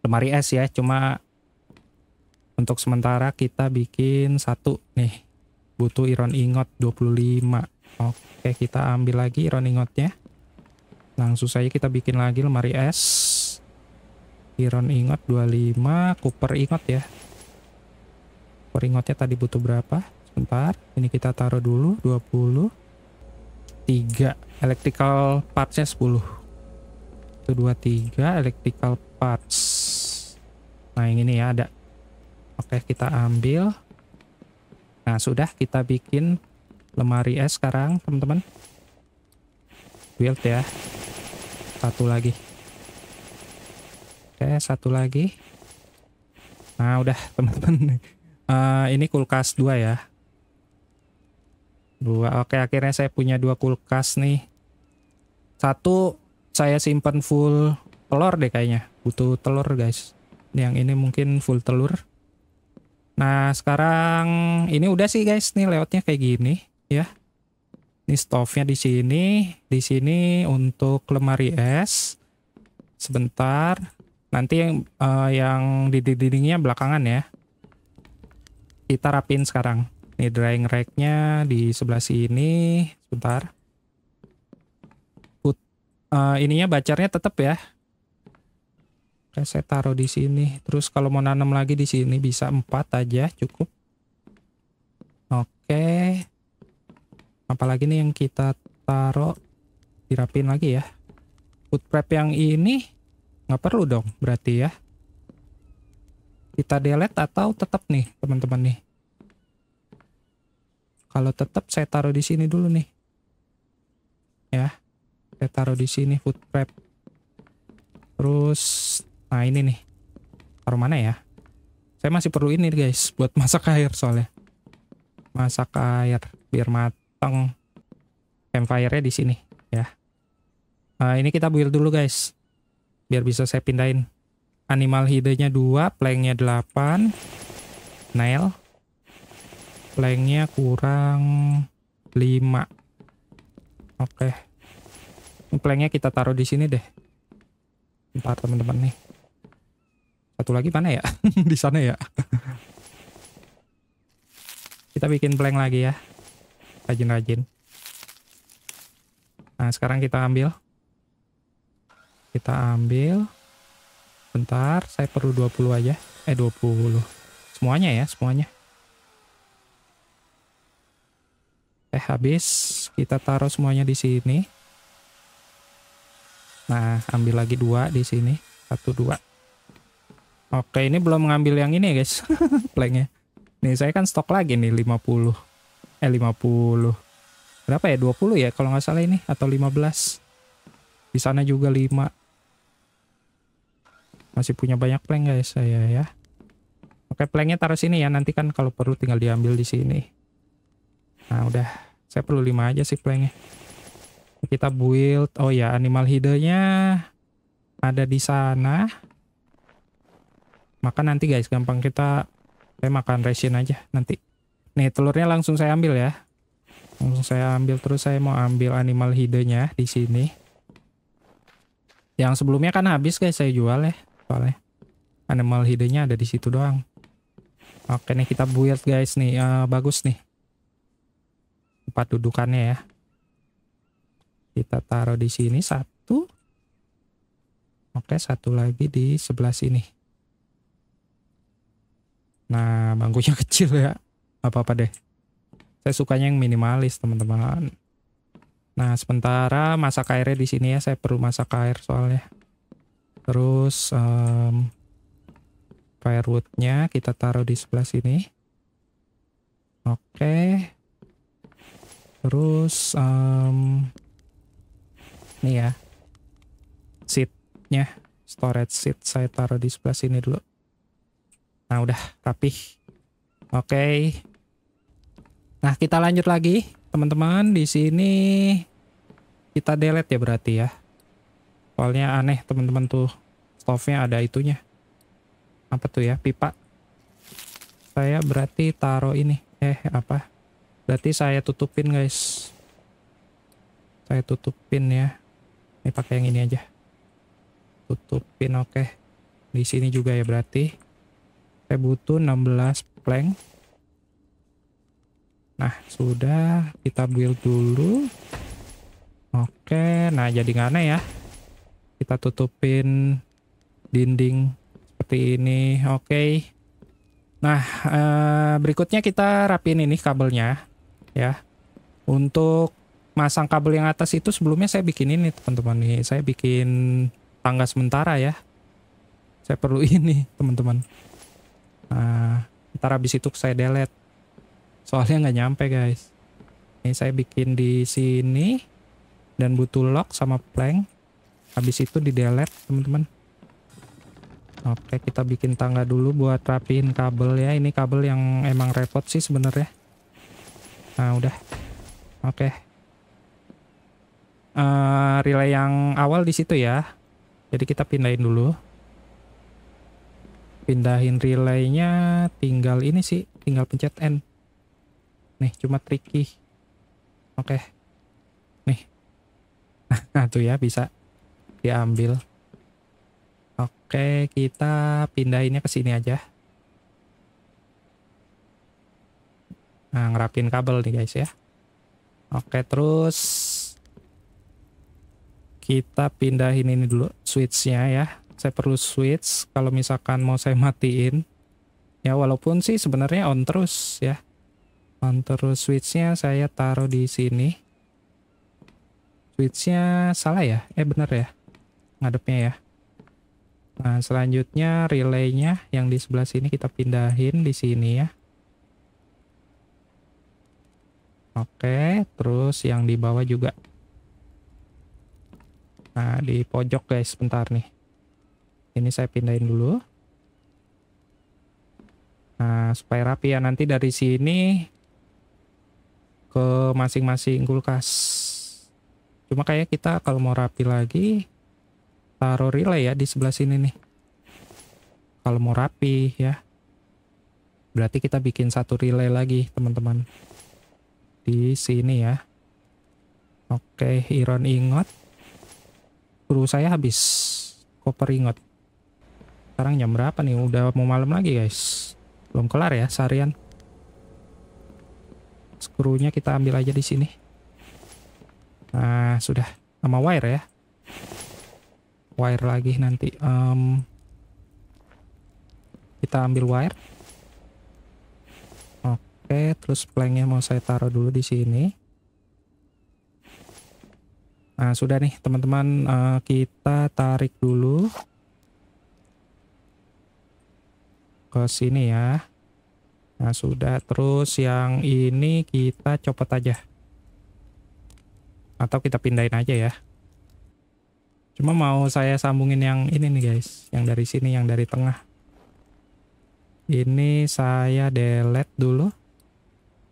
lemari es ya cuma untuk sementara kita bikin satu nih butuh iron ingot 25 oke kita ambil lagi iron ingotnya langsung saja kita bikin lagi lemari es iron ingot 25 cooper ingot ya cooper ingotnya tadi butuh berapa sebentar ini kita taruh dulu 20 3 electrical partsnya 10 1 2 3 electrical parts nah yang ini ya ada oke kita ambil nah sudah kita bikin lemari es sekarang teman-teman build ya satu lagi oke satu lagi nah udah teman-teman uh, ini kulkas dua ya dua oke akhirnya saya punya dua kulkas nih satu saya simpan full telur deh kayaknya. Butuh telur guys. Yang ini mungkin full telur. Nah sekarang ini udah sih guys. Nih lewatnya kayak gini ya. Ini stove-nya di sini. Di sini untuk lemari es. Sebentar. Nanti yang, uh, yang di dindingnya belakangan ya. Kita rapin sekarang. Ini drying racknya di sebelah sini. Sebentar. uh, ininya bacarnya tetap ya. Eh, saya taruh di sini terus kalau mau nanam lagi di sini bisa empat aja cukup oke apalagi nih yang kita taruh dirapin lagi ya food prep yang ini nggak perlu dong berarti ya kita delete atau tetap nih teman-teman nih kalau tetap saya taruh di sini dulu nih ya saya taruh di sini food prep terus Nah ini nih. Taruh mana ya? Saya masih perlu ini guys. Buat masak air soalnya. Masak air. Biar matang. Campfire-nya sini ya. Nah ini kita build dulu guys. Biar bisa saya pindahin. Animal hidenya 2. plengnya 8. Nail. plengnya kurang 5. Oke. Okay. nya kita taruh di sini deh. Empat teman-teman nih. Satu lagi mana ya? di sana ya. Kita bikin blank lagi ya. Rajin-rajin. Nah, sekarang kita ambil. Kita ambil. Bentar, saya perlu 20 aja. Eh, 20. Semuanya ya, semuanya. Eh, habis. Kita taruh semuanya di sini. Nah, ambil lagi dua di sini. Satu, dua. Oke, ini belum mengambil yang ini ya guys. Planknya. Nih, saya kan stok lagi nih 50. Eh, 50. Berapa ya? 20 ya kalau nggak salah ini. Atau 15. Di sana juga 5. Masih punya banyak plank guys saya ya. Oke, planknya taruh sini ya. Nanti kan kalau perlu tinggal diambil di sini. Nah, udah. Saya perlu 5 aja sih planknya. Kita build. Oh ya, animal hidenya ada di sana makan nanti guys gampang kita saya makan resin aja nanti nih telurnya langsung saya ambil ya langsung saya ambil terus saya mau ambil animal hidenya di sini yang sebelumnya kan habis guys saya jual ya soalnya animal hidenya ada di situ doang oke nih kita build guys nih uh, bagus nih empat dudukannya ya kita taruh di sini satu oke satu lagi di sebelah sini Nah, bangkunya kecil ya. Apa-apa deh. Saya sukanya yang minimalis, teman-teman. Nah, sementara masak airnya di sini ya. Saya perlu masak air soalnya. Terus um, firewoodnya kita taruh di sebelah sini. Oke. Terus um, ini ya. Seatnya, storage seat saya taruh di sebelah sini dulu. Nah, udah rapih. Oke. Okay. Nah, kita lanjut lagi, teman-teman. Di sini kita delete ya berarti ya. Soalnya aneh, teman-teman tuh. stove ada itunya. Apa tuh ya? Pipa. Saya berarti taruh ini. Eh, apa? Berarti saya tutupin, guys. Saya tutupin ya. Ini pakai yang ini aja. Tutupin, oke. Okay. Di sini juga ya berarti saya butuh 16 plank nah sudah kita build dulu oke nah jadi nggak aneh ya kita tutupin dinding seperti ini oke nah eh, berikutnya kita rapiin ini kabelnya ya untuk masang kabel yang atas itu sebelumnya saya bikin ini teman-teman nih saya bikin tangga sementara ya saya perlu ini teman-teman Nah, ntar habis itu saya delete. Soalnya nggak nyampe guys. Ini saya bikin di sini dan butuh lock sama plank. Habis itu di delete teman-teman. Oke kita bikin tangga dulu buat rapiin kabel ya. Ini kabel yang emang repot sih sebenarnya. Nah udah. Oke. Uh, relay yang awal di situ ya. Jadi kita pindahin dulu pindahin relaynya tinggal ini sih tinggal pencet N nih cuma tricky oke nih nah tuh ya bisa diambil oke okay, kita pindahinnya ke sini aja nah ngerapin kabel nih guys ya oke terus kita pindahin ini dulu switchnya ya saya perlu switch kalau misalkan mau saya matiin ya walaupun sih sebenarnya on terus ya on terus switchnya saya taruh di sini switchnya salah ya eh bener ya ngadepnya ya nah selanjutnya relaynya yang di sebelah sini kita pindahin di sini ya oke terus yang di bawah juga nah di pojok guys sebentar nih ini saya pindahin dulu. Nah, supaya rapi ya nanti dari sini ke masing-masing kulkas. Cuma kayak kita kalau mau rapi lagi taruh relay ya di sebelah sini nih. Kalau mau rapi ya. Berarti kita bikin satu relay lagi, teman-teman. Di sini ya. Oke, iron ingot. Kru saya habis koper ingot. Sekarang jam berapa nih? Udah mau malam lagi guys. Belum kelar ya seharian. Skrunya kita ambil aja di sini. Nah, sudah. Sama wire ya. Wire lagi nanti. Um, kita ambil wire. Oke, terus planknya mau saya taruh dulu di sini. Nah, sudah nih teman-teman, uh, kita tarik dulu ke sini ya. Nah, sudah. Terus yang ini kita copot aja. Atau kita pindahin aja ya. Cuma mau saya sambungin yang ini nih guys. Yang dari sini, yang dari tengah. Ini saya delete dulu.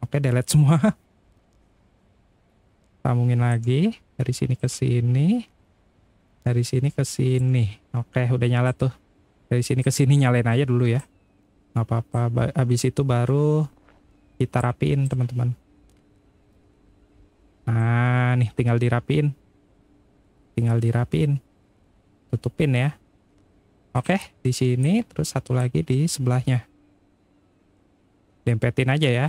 Oke, delete semua. Sambungin lagi. Dari sini ke sini. Dari sini ke sini. Oke, udah nyala tuh. Dari sini ke sini nyalain aja dulu ya nggak apa-apa habis itu baru kita rapiin teman-teman nah nih tinggal dirapiin tinggal dirapiin tutupin ya oke di sini terus satu lagi di sebelahnya dempetin aja ya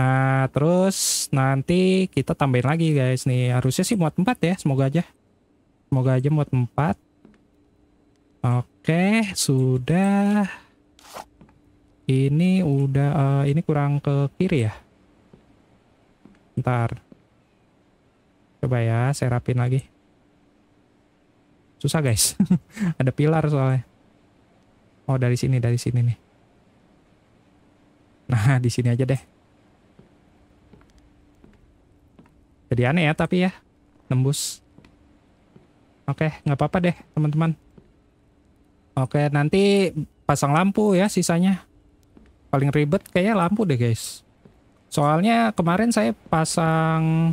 Nah, terus nanti kita tambahin lagi guys nih. Harusnya sih muat empat ya, semoga aja. Semoga aja muat empat. Oke, sudah. Ini udah uh, ini kurang ke kiri ya. Ntar. Coba ya, saya rapin lagi. Susah guys. Ada pilar soalnya. Oh, dari sini, dari sini nih. Nah, di sini aja deh. Jadi aneh ya, tapi ya. Nembus. Oke, nggak apa-apa deh, teman-teman. Oke, nanti pasang lampu ya sisanya paling ribet kayaknya lampu deh guys soalnya kemarin saya pasang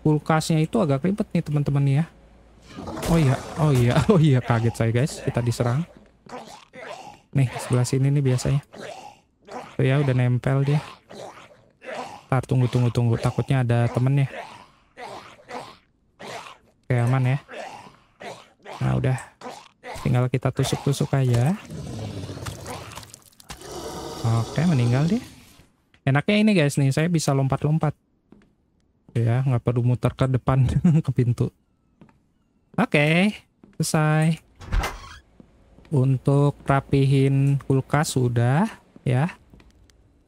kulkasnya itu agak ribet nih teman-teman nih ya oh iya oh iya oh iya kaget saya guys kita diserang nih sebelah sini nih biasanya tuh ya udah nempel dia Ntar tunggu tunggu tunggu takutnya ada temennya oke aman ya nah udah tinggal kita tusuk-tusuk aja Oke, meninggal dia. Enaknya ini guys nih, saya bisa lompat-lompat. Ya, nggak perlu muter ke depan, ke pintu. Oke, selesai. Untuk rapihin kulkas sudah, ya.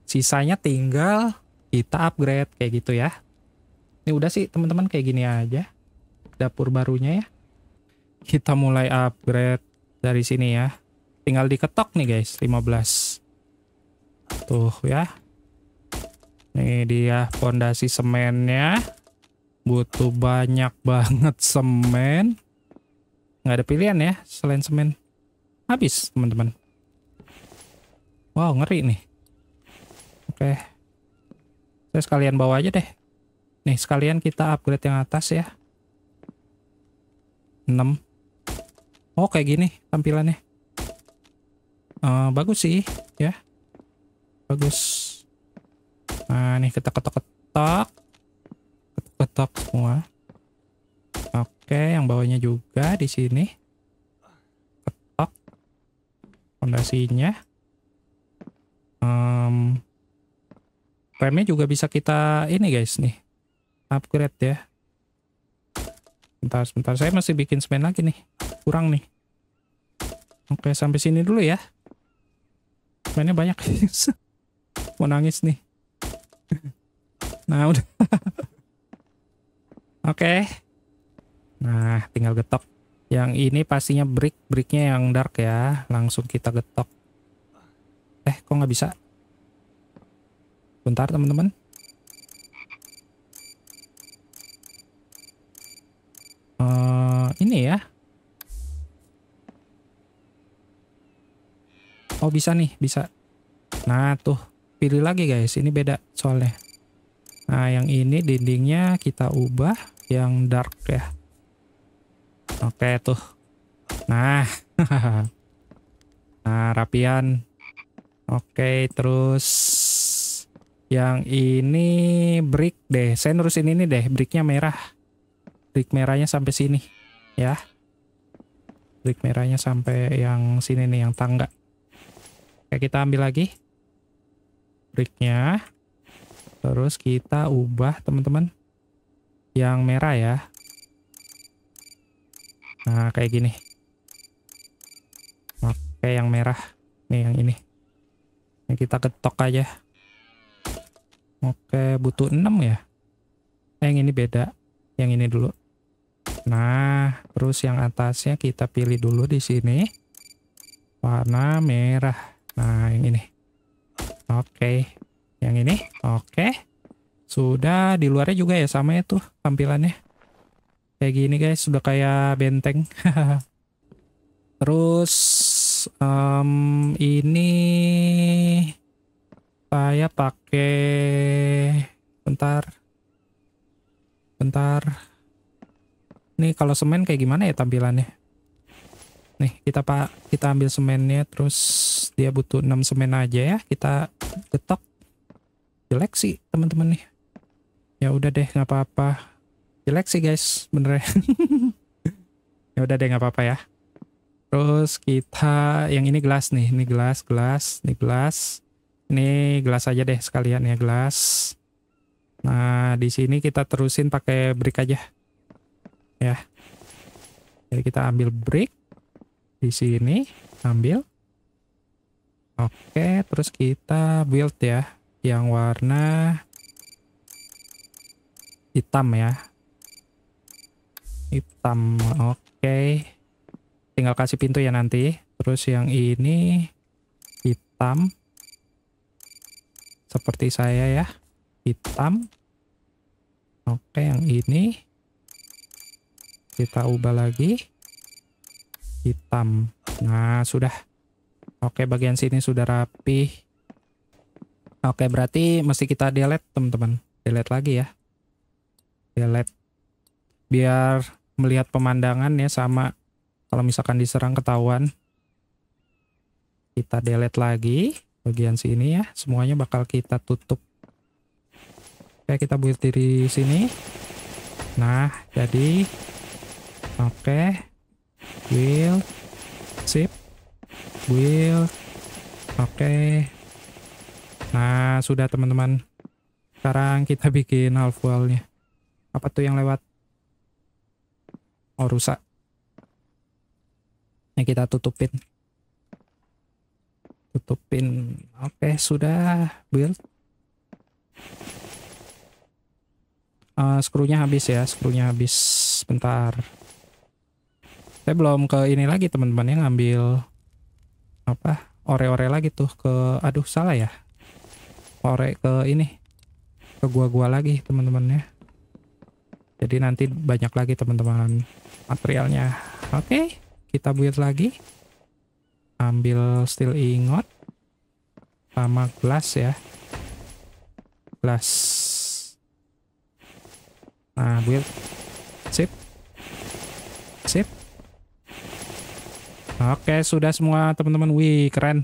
Sisanya tinggal kita upgrade, kayak gitu ya. Ini udah sih teman-teman kayak gini aja. Dapur barunya ya. Kita mulai upgrade dari sini ya. Tinggal diketok nih guys, 15. Tuh ya. Ini dia pondasi semennya. Butuh banyak banget semen. Nggak ada pilihan ya selain semen. Habis, teman-teman. Wow, ngeri nih. Oke. Saya sekalian bawa aja deh. Nih, sekalian kita upgrade yang atas ya. 6. Oh, gini tampilannya. Uh, bagus sih, ya bagus nah nih kita ketok ketok ketok ketok semua oke yang bawahnya juga di sini ketok fondasinya um, remnya juga bisa kita ini guys nih upgrade ya Bentar, sebentar. Saya masih bikin semen lagi nih. Kurang nih. Oke, sampai sini dulu ya. Semennya banyak. mau nangis nih. Nah, udah. Oke. Nah, tinggal getok. Yang ini pastinya brick, bricknya yang dark ya. Langsung kita getok. Eh, kok nggak bisa? Bentar, teman-teman. Uh, ini ya. Oh, bisa nih, bisa. Nah, tuh pilih lagi guys ini beda soalnya nah yang ini dindingnya kita ubah yang dark ya oke tuh nah nah rapian oke terus yang ini brick deh saya nerusin ini deh bricknya merah brick merahnya sampai sini ya brick merahnya sampai yang sini nih yang tangga Oke, kita ambil lagi pabriknya Terus kita ubah teman-teman yang merah ya. Nah, kayak gini. Pakai yang merah. Nih, yang ini. Ini kita ketok aja. Oke, butuh 6 ya. Eh, yang ini beda. Yang ini dulu. Nah, terus yang atasnya kita pilih dulu di sini. Warna merah. Nah, yang ini. Oke. Okay. Yang ini. Oke. Okay. Sudah di luarnya juga ya sama ya tuh tampilannya. Kayak gini guys, sudah kayak benteng. Terus um, ini saya pakai bentar. Bentar. Nih kalau semen kayak gimana ya tampilannya? Nih, kita Pak, kita ambil semennya terus dia butuh 6 semen aja ya. Kita getok jelek sih teman-teman nih ya udah deh nggak apa-apa jelek sih guys bener ya udah deh nggak apa-apa ya terus kita yang ini gelas nih ini gelas gelas ini gelas ini gelas aja deh sekalian ya gelas nah di sini kita terusin pakai brick aja ya jadi kita ambil brick di sini ambil Oke, terus kita build ya yang warna hitam ya. Hitam. Oke. Tinggal kasih pintu ya nanti. Terus yang ini hitam. Seperti saya ya. Hitam. Oke, yang ini kita ubah lagi hitam. Nah, sudah. Oke, bagian sini sudah rapi. Oke, berarti mesti kita delete, teman-teman. Delete lagi ya. Delete. Biar melihat pemandangan ya sama kalau misalkan diserang ketahuan. Kita delete lagi bagian sini ya. Semuanya bakal kita tutup. Oke, kita buat diri sini. Nah, jadi oke. Okay. Build. Sip build oke okay. nah sudah teman-teman sekarang kita bikin half wall wallnya apa tuh yang lewat oh rusak ini kita tutupin tutupin oke okay, sudah build uh, eh, skrunya habis ya skrunya habis bentar saya belum ke ini lagi teman-teman yang ngambil apa ore-ore lagi tuh ke aduh salah ya ore ke ini ke gua-gua lagi teman-teman ya jadi nanti banyak lagi teman-teman materialnya oke okay, kita buat lagi ambil steel ingot sama gelas ya gelas nah buat Oke, sudah semua teman-teman. Wih, keren.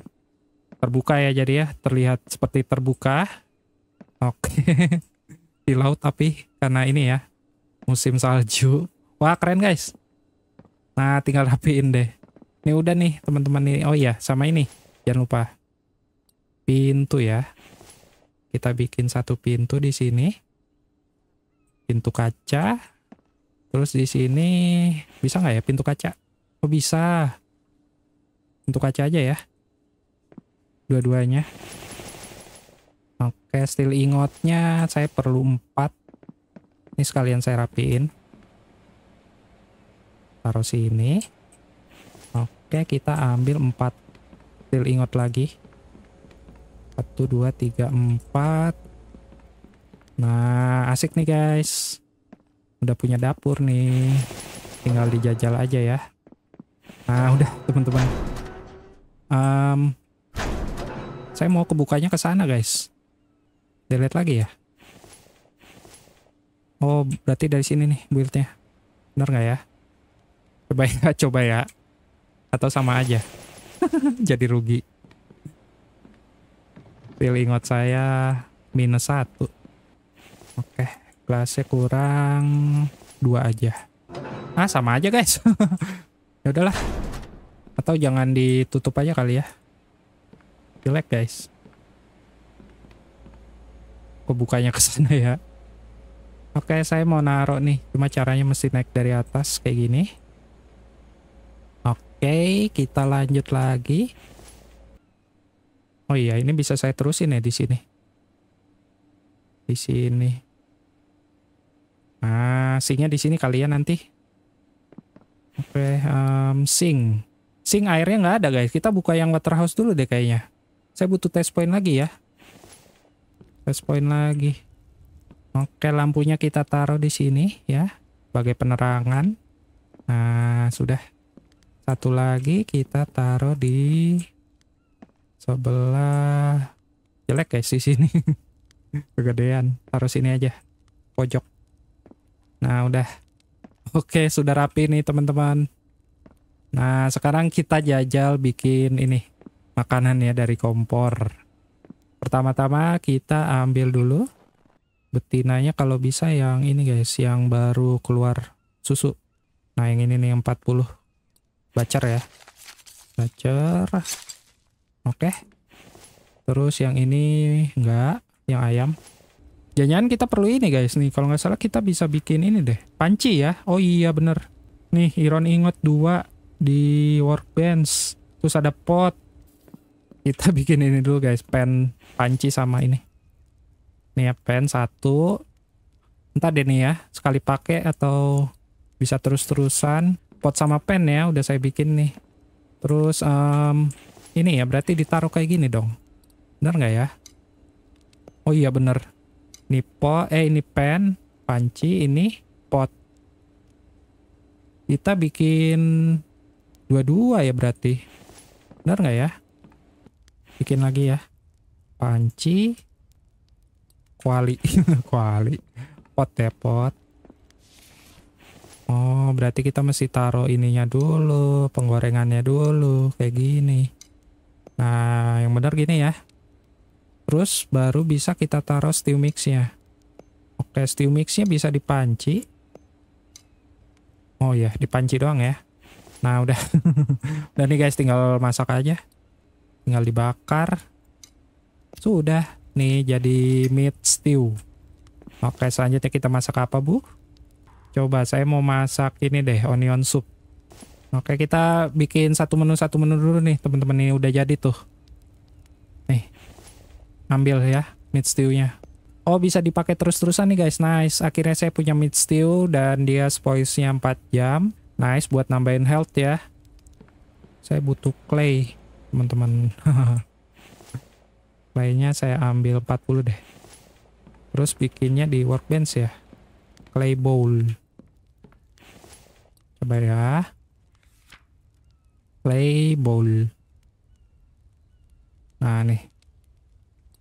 Terbuka ya jadi ya, terlihat seperti terbuka. Oke. Di laut tapi karena ini ya, musim salju. Wah, keren guys. Nah, tinggal rapiin deh. Ini udah nih teman-teman nih. Oh iya, sama ini. Jangan lupa. Pintu ya. Kita bikin satu pintu di sini. Pintu kaca. Terus di sini bisa nggak ya pintu kaca? Oh bisa. Untuk kaca aja ya. Dua-duanya. Oke, steel ingotnya saya perlu empat. Ini sekalian saya rapiin. Taruh sini. Oke, kita ambil empat steel ingot lagi. Satu, dua, tiga, empat. Nah, asik nih guys. Udah punya dapur nih. Tinggal dijajal aja ya. Nah, udah teman-teman. Um, saya mau kebukanya ke sana, guys. Delete lagi ya. Oh, berarti dari sini nih buildnya. Bener nggak ya? Coba ya, coba ya. Atau sama aja. Jadi rugi. pilih ingot saya minus satu. Oke, kelasnya kurang dua aja. Ah, sama aja guys. ya udahlah. Atau jangan ditutup aja kali ya. Jelek guys. Kok bukanya ke sana ya? Oke, saya mau naruh nih. Cuma caranya mesti naik dari atas kayak gini. Oke, kita lanjut lagi. Oh iya, ini bisa saya terusin ya di sini. Di sini. Nah, singnya di sini kalian ya nanti. Oke, um, sing. Sing airnya nggak ada guys. Kita buka yang waterhouse dulu deh kayaknya. Saya butuh test point lagi ya. Test point lagi. Oke lampunya kita taruh di sini ya. Sebagai penerangan. Nah sudah. Satu lagi kita taruh di sebelah. Jelek guys di sini. Kegedean. Taruh sini aja. Pojok. Nah udah. Oke sudah rapi nih teman-teman. Nah, sekarang kita jajal bikin ini makanan ya dari kompor. Pertama-tama kita ambil dulu betinanya kalau bisa yang ini guys, yang baru keluar susu. Nah, yang ini nih 40 bacer ya. Bacer. Oke. Terus yang ini enggak, yang ayam. Jangan kita perlu ini guys nih. Kalau nggak salah kita bisa bikin ini deh. Panci ya. Oh iya bener. Nih iron ingot 2 di workbench terus ada pot kita bikin ini dulu guys pen panci sama ini nih ya pen satu entah deh nih ya sekali pakai atau bisa terus-terusan pot sama pen ya udah saya bikin nih terus um, ini ya berarti ditaruh kayak gini dong bener nggak ya oh iya bener ini pot eh ini pen panci ini pot kita bikin Dua-dua ya berarti. Benar nggak ya? Bikin lagi ya. Panci. Kuali. kuali. Pot ya pot. Oh, berarti kita mesti taruh ininya dulu, penggorengannya dulu, kayak gini. Nah, yang benar gini ya. Terus baru bisa kita taruh steel mixnya Oke, steel mixnya bisa dipanci. Oh ya, dipanci doang ya. Nah udah, udah nih guys tinggal masak aja, tinggal dibakar. Sudah nih jadi meat stew. Oke selanjutnya kita masak apa bu? Coba saya mau masak ini deh onion soup. Oke kita bikin satu menu satu menu dulu nih temen-temen ini udah jadi tuh. Nih ambil ya meat stewnya. Oh bisa dipakai terus-terusan nih guys, nice. Akhirnya saya punya meat stew dan dia spoilsnya 4 jam Nice buat nambahin health ya. Saya butuh clay, teman-teman. Claynya saya ambil 40 deh. Terus bikinnya di workbench ya. Clay bowl. Coba ya. Clay bowl. Nah nih.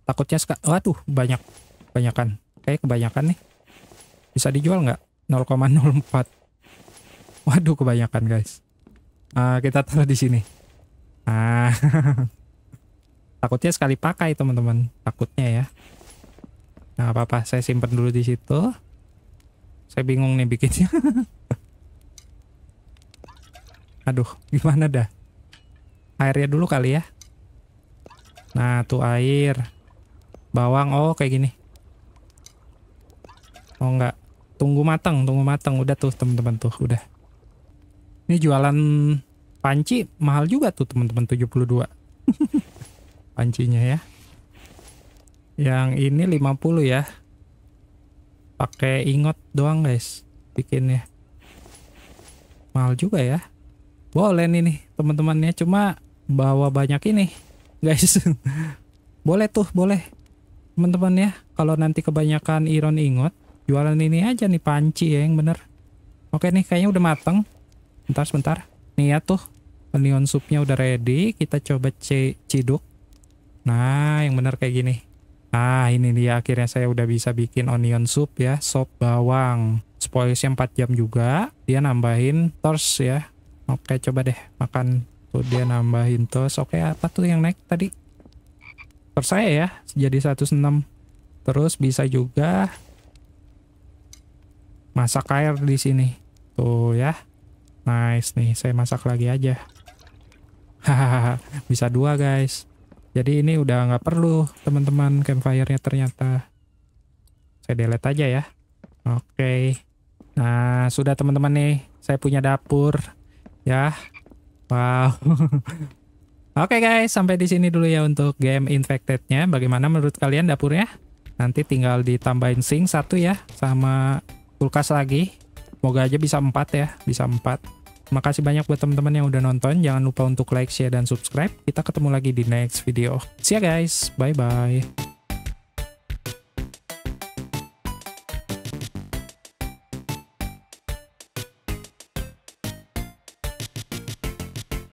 Takutnya sekarang. Waduh banyak. Kebanyakan. Kayak kebanyakan nih. Bisa dijual nggak? 0,04. Waduh kebanyakan guys. Uh, kita taruh di sini. Ah. Takutnya sekali pakai teman-teman. Takutnya ya. Nah, apa-apa saya simpan dulu di situ. Saya bingung nih bikinnya. Aduh, gimana dah? Airnya dulu kali ya. Nah, tuh air. Bawang, oh kayak gini. Oh enggak. Tunggu mateng, tunggu mateng. Udah tuh teman-teman tuh, udah. Ini jualan panci mahal juga tuh teman-teman 72. Pancinya ya. Yang ini 50 ya. Pakai ingot doang guys bikinnya. Mahal juga ya. Boleh nih nih teman-temannya cuma bawa banyak ini guys. boleh tuh, boleh. Teman-teman ya, kalau nanti kebanyakan iron ingot, jualan ini aja nih panci ya yang bener. Oke nih kayaknya udah mateng Bentar, sebentar. Nih ya tuh. Onion soupnya udah ready. Kita coba c ciduk. Nah, yang bener kayak gini. Nah, ini dia akhirnya saya udah bisa bikin onion soup ya. Sop bawang. Spoilsnya 4 jam juga. Dia nambahin tors ya. Oke, coba deh makan. Tuh dia nambahin tors. Oke, apa tuh yang naik tadi? Tors saya ya. Jadi 106. Terus bisa juga masak air di sini. Tuh ya. Nice nih, saya masak lagi aja. Hahaha, bisa dua guys. Jadi ini udah nggak perlu teman-teman campfire-nya ternyata. Saya delete aja ya. Oke. Okay. Nah, sudah teman-teman nih. Saya punya dapur. Ya. Wow. Oke okay guys, sampai di sini dulu ya untuk game Infected-nya. Bagaimana menurut kalian dapurnya? Nanti tinggal ditambahin sink satu ya sama kulkas lagi. Semoga aja bisa empat ya, bisa empat. Makasih banyak buat teman-teman yang udah nonton. Jangan lupa untuk like, share, dan subscribe. Kita ketemu lagi di next video. See ya guys. Bye-bye.